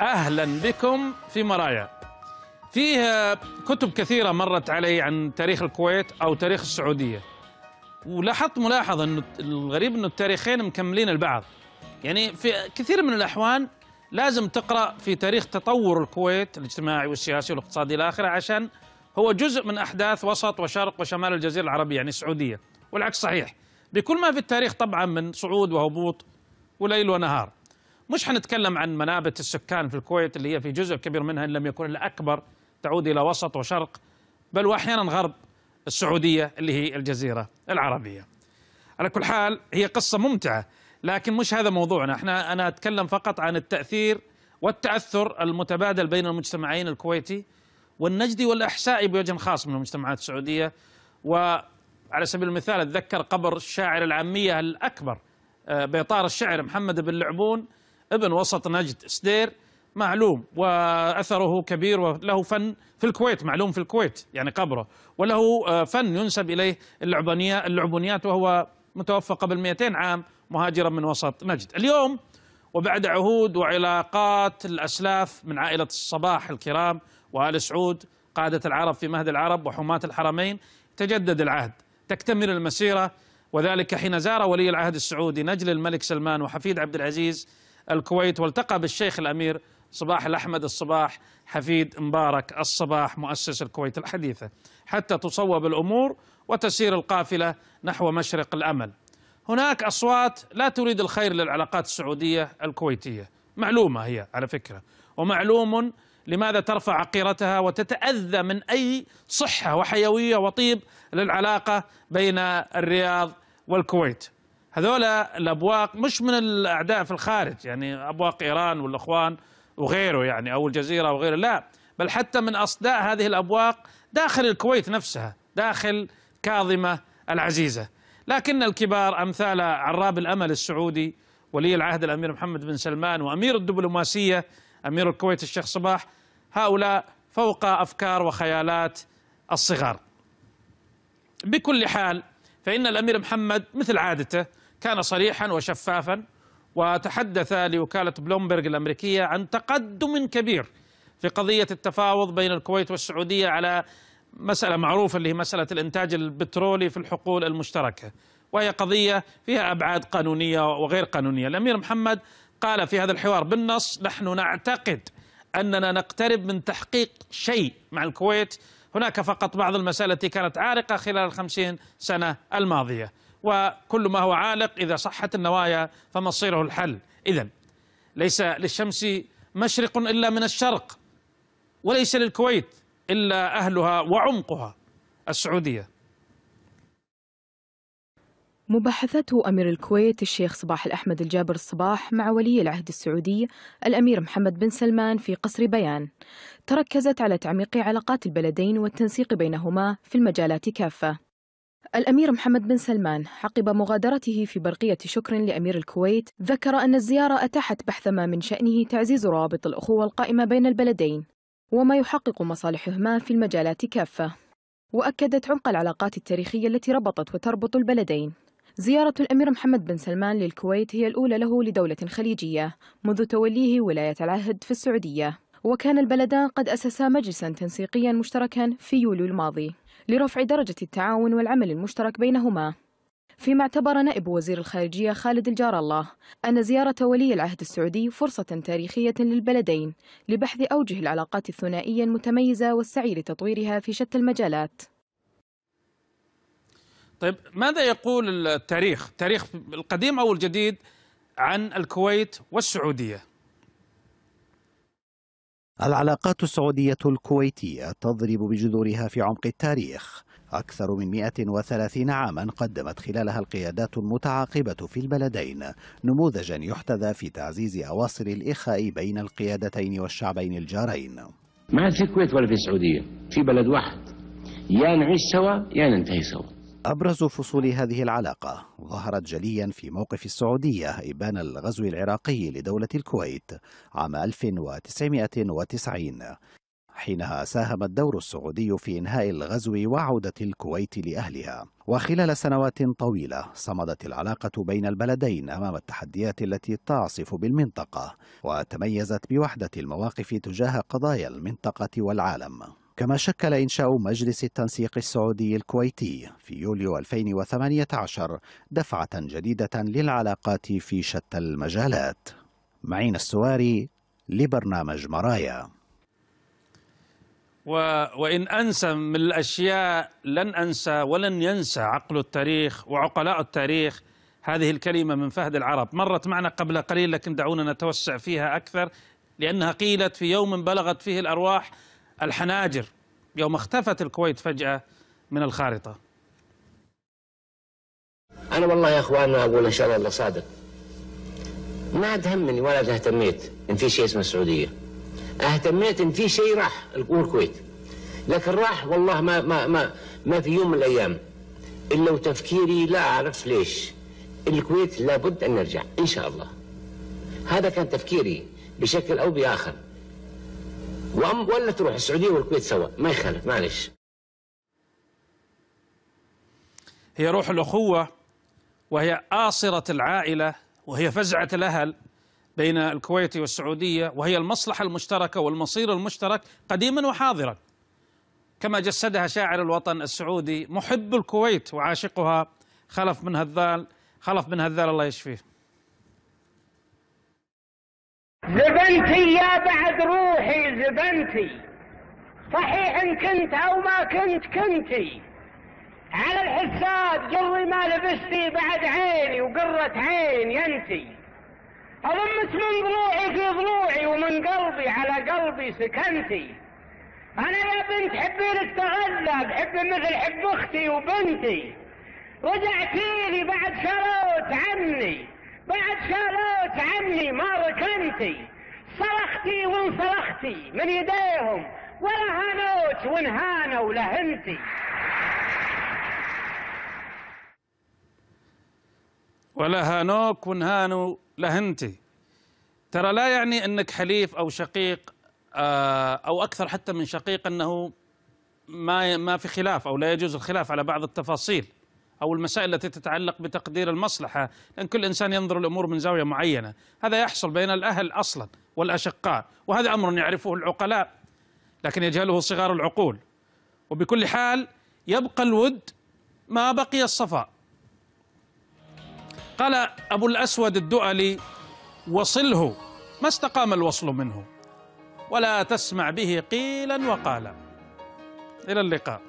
أهلا بكم في مرايا فيه كتب كثيرة مرت علي عن تاريخ الكويت أو تاريخ السعودية ولاحظت ملاحظة أنه الغريب أنه التاريخين مكملين البعض يعني في كثير من الأحوال لازم تقرأ في تاريخ تطور الكويت الاجتماعي والسياسي والاقتصادي إلى آخره عشان هو جزء من أحداث وسط وشرق وشمال الجزيرة العربية يعني السعودية والعكس صحيح بكل ما في التاريخ طبعا من صعود وهبوط وليل ونهار مش حنتكلم عن منابت السكان في الكويت اللي هي في جزء كبير منها ان لم يكن الاكبر تعود الى وسط وشرق بل واحيانا غرب السعوديه اللي هي الجزيره العربيه. على كل حال هي قصه ممتعه لكن مش هذا موضوعنا، احنا انا اتكلم فقط عن التاثير والتاثر المتبادل بين المجتمعين الكويتي والنجدي والاحسائي بوجه خاص من المجتمعات السعوديه وعلى سبيل المثال اتذكر قبر الشاعر العاميه الاكبر آه، بيطار الشعر محمد بن لعبون ابن وسط نجد سدير معلوم وأثره كبير وله فن في الكويت معلوم في الكويت يعني قبره وله آه، فن ينسب إليه اللعبانية اللعبونيات وهو متوفى قبل 200 عام مهاجرا من وسط نجد اليوم وبعد عهود وعلاقات الأسلاف من عائلة الصباح الكرام وآل سعود قادة العرب في مهد العرب وحماة الحرمين تجدد العهد تكتمل المسيرة وذلك حين زار ولي العهد السعودي نجل الملك سلمان وحفيد عبد العزيز الكويت والتقى بالشيخ الأمير صباح الأحمد الصباح حفيد مبارك الصباح مؤسس الكويت الحديثة حتى تصوب الأمور وتسير القافلة نحو مشرق الأمل هناك أصوات لا تريد الخير للعلاقات السعودية الكويتية معلومة هي على فكرة ومعلوم لماذا ترفع عقيرتها وتتأذى من أي صحة وحيوية وطيب للعلاقة بين الرياض والكويت هذولا الابواق مش من الاعداء في الخارج يعني ابواق ايران والاخوان وغيره يعني او الجزيره وغيره لا بل حتى من اصداء هذه الابواق داخل الكويت نفسها داخل كاظمه العزيزه لكن الكبار امثال عراب الامل السعودي ولي العهد الامير محمد بن سلمان وامير الدبلوماسيه امير الكويت الشيخ صباح هؤلاء فوق افكار وخيالات الصغار بكل حال فإن الأمير محمد مثل عادته كان صريحا وشفافا وتحدث لوكالة بلومبرج الأمريكية عن تقدم كبير في قضية التفاوض بين الكويت والسعودية على مسألة معروفة اللي هي مسألة الإنتاج البترولي في الحقول المشتركة وهي قضية فيها أبعاد قانونية وغير قانونية الأمير محمد قال في هذا الحوار بالنص نحن نعتقد أننا نقترب من تحقيق شيء مع الكويت هناك فقط بعض المسائل التي كانت عارقة خلال الخمسين سنة الماضية وكل ما هو عالق إذا صحت النوايا فمصيره الحل إذا ليس للشمس مشرق إلا من الشرق وليس للكويت إلا أهلها وعمقها السعودية مباحثته أمير الكويت الشيخ صباح الأحمد الجابر الصباح مع ولي العهد السعودي الأمير محمد بن سلمان في قصر بيان تركزت على تعميق علاقات البلدين والتنسيق بينهما في المجالات كافة الأمير محمد بن سلمان عقب مغادرته في برقية شكر لأمير الكويت ذكر أن الزيارة أتاحت بحث ما من شأنه تعزيز روابط الأخوة القائمة بين البلدين وما يحقق مصالحهما في المجالات كافة وأكدت عمق العلاقات التاريخية التي ربطت وتربط البلدين زيارة الأمير محمد بن سلمان للكويت هي الأولى له لدولة خليجية منذ توليه ولاية العهد في السعودية وكان البلدان قد أسسا مجلسا تنسيقيا مشتركا في يوليو الماضي لرفع درجة التعاون والعمل المشترك بينهما فيما اعتبر نائب وزير الخارجية خالد الجار الله أن زيارة ولي العهد السعودي فرصة تاريخية للبلدين لبحث أوجه العلاقات الثنائية المتميزة والسعي لتطويرها في شتى المجالات طيب ماذا يقول التاريخ التاريخ القديم أو الجديد عن الكويت والسعودية العلاقات السعودية الكويتية تضرب بجذورها في عمق التاريخ أكثر من 130 عاما قدمت خلالها القيادات المتعاقبة في البلدين نموذجا يحتذى في تعزيز أواصر الإخاء بين القيادتين والشعبين الجارين ما في الكويت ولا في السعودية في بلد واحد يا نعيش سوا يا ننتهي سوا أبرز فصول هذه العلاقة ظهرت جليا في موقف السعودية إبان الغزو العراقي لدولة الكويت عام 1990 حينها ساهم الدور السعودي في إنهاء الغزو وعودة الكويت لأهلها وخلال سنوات طويلة صمدت العلاقة بين البلدين أمام التحديات التي تعصف بالمنطقة وتميزت بوحدة المواقف تجاه قضايا المنطقة والعالم كما شكل إنشاء مجلس التنسيق السعودي الكويتي في يوليو 2018 دفعة جديدة للعلاقات في شتى المجالات معين السواري لبرنامج مرايا و... وإن أنسى من الأشياء لن أنسى ولن ينسى عقل التاريخ وعقلاء التاريخ هذه الكلمة من فهد العرب مرت معنا قبل قليل لكن دعونا نتوسع فيها أكثر لأنها قيلت في يوم بلغت فيه الأرواح الحناجر يوم اختفت الكويت فجأة من الخارطة أنا والله يا أخوانا أقول إن شاء الله الله صادق ما تهمني ولا تهتميت إن في شيء اسمه السعودية اهتميت إن في شيء راح الكويت لكن راح والله ما ما ما ما في يوم من الأيام إلا وتفكيري لا أعرف ليش الكويت لابد أن نرجع إن شاء الله هذا كان تفكيري بشكل أو بآخر وأم ولا تروح السعودية والكويت سوا ما يخالف معلش هي روح الأخوة وهي آصرة العائلة وهي فزعة الأهل بين الكويت والسعودية وهي المصلحة المشتركة والمصير المشترك قديما وحاضرا كما جسدها شاعر الوطن السعودي محب الكويت وعاشقها خلف من هذال خلف من هذال الله يشفيه زبنتي يا بعد روحي زبنتي صحيح ان كنت او ما كنت كنتي على الحساب قلبي ما لبستي بعد عيني وقرة عين ينتي اضمت من ضلوعي في ضلوعي ومن قلبي على قلبي سكنتي انا يا بنت حبي لك تغلب حبي مثل حب اختي وبنتي رجعتيلي بعد شروت عني بعد شالوت عني ما ركنتي صرختي وانصرختي من يديهم ولا هانوت وانهانوا لهنتي ولا هانوك وانهانوا لهنتي ترى لا يعني انك حليف او شقيق آه، او اكثر حتى من شقيق انه ما ما في خلاف او لا يجوز الخلاف على بعض التفاصيل أو المسائل التي تتعلق بتقدير المصلحة لأن كل إنسان ينظر الأمور من زاوية معينة هذا يحصل بين الأهل أصلا والأشقاء وهذا أمر يعرفه العقلاء لكن يجهله صغار العقول وبكل حال يبقى الود ما بقي الصفاء قال أبو الأسود الدؤلي وصله ما استقام الوصل منه ولا تسمع به قيلا وقالا إلى اللقاء